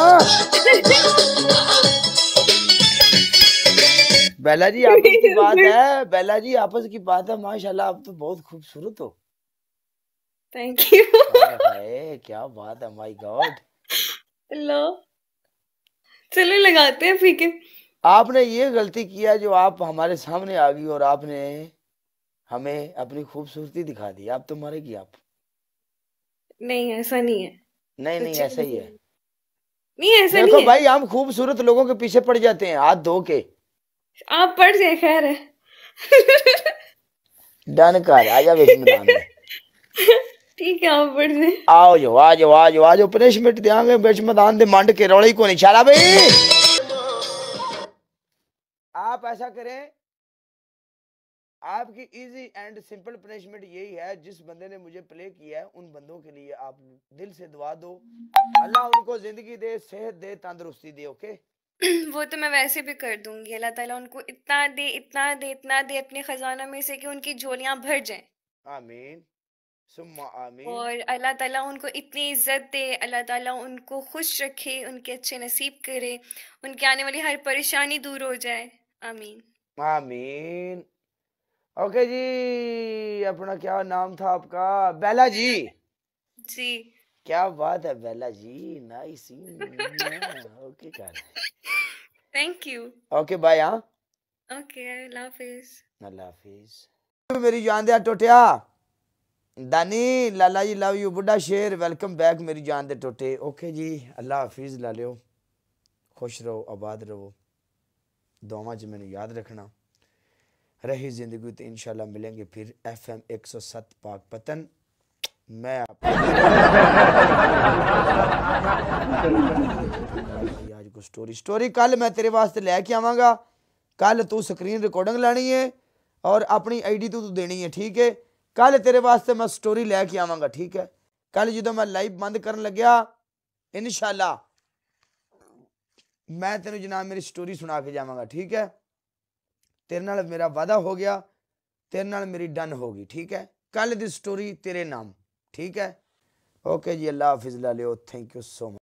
हाँ। बेला जी आपस की बात है बेला जी आपस की बात है माशाल्लाह आप तो बहुत खूबसूरत हो थैंक यू क्या बात है माय गॉड हेलो चलो लगाते हैं फीके आपने ये गलती किया जो आप हमारे सामने आ गई और आपने हमें अपनी खूबसूरती दिखा दी आप तो मरेगी आप नहीं ऐसा नहीं है नहीं नहीं अच्छा ऐसा ही है नहीं ऐसा नहीं देखो भाई हम खूबसूरत लोगों के पीछे पड़ जाते हैं हाथ धो के आप पढ़ जाए खैर है डन कर आ जा ठीक है आप पढ़ जाए आओ जो आ जाओ आ जाओ आ जाओ पनिशमेंट देंगे बेशमदान दे मंड के रौले को नहीं निशाला भाई आप ऐसा करें आपकी इजी एंड सिंपल पनिशमेंट यही है जिस बंदे ने मुझे प्ले किया है उन बंदों के लिए आप दिल से दुआ दो अल्लाह उनको जिंदगी दे सेहत दे तंदुरुस्ती दे ओके वो तो मैं वैसे भी कर दूंगी अल्लाह ताला उनको इतना दे इतना दे इतना दे अपने खजाना में से कि उनकी झोलियां भर जाएं आमीन सुम्मा आमीन और अल्लाह ताला उनको इतनी इज्जत दे अल्लाह ताला उनको खुश रखे उनके अच्छे नसीब करे उनके आने वाली हर परेशानी दूर हो जाए आमीन आमीन ओके जी अपना क्या नाम था आपका बेला जी जी क्या बात है Bela ji nice okay thank you okay bye हां ओके मेरी जान दे दानी लाला जी लव यू शेर वेलकम बैक मेरी जान दे ओके जी अल्लाह हाफिज ला लियो खुश रहो आबाद रहो दुआव च याद रखना रही ज़िंदगी तो इन मिलेंगे फिर एफ एम एक सौ सत पाक पतन मैं आप आज को स्टोरी स्टोरी कल मैं तेरे वास्ते लैके आवागा कल तू स्क्रीन रिकॉर्डिंग लानी है और अपनी आईडी तू तू देनी है ठीक है कल तेरे वास्ते मैं स्टोरी लैके आवागा ठीक है कल जो मैं लाइव बंद कर लग्या इनशाला मैं तेन जनाब मेरी स्टोरी सुना के जावगा ठीक है ਤੇਰੇ ਨਾਲ ਮੇਰਾ ਵਾਦਾ ਹੋ ਗਿਆ ਤੇਰੇ ਨਾਲ ਮੇਰੀ ਡਨ ਹੋ ਗਈ ਠੀਕ ਹੈ ਕੱਲ ਦੀ ਸਟੋਰੀ ਤੇਰੇ ਨਾਮ ਠੀਕ ਹੈ ਓਕੇ ਜੀ ਅੱਲਾ ਹਾਫਿਜ਼ ਲਾ ਲਿਓ ਥੈਂਕ ਯੂ ਸੋ ਮਚ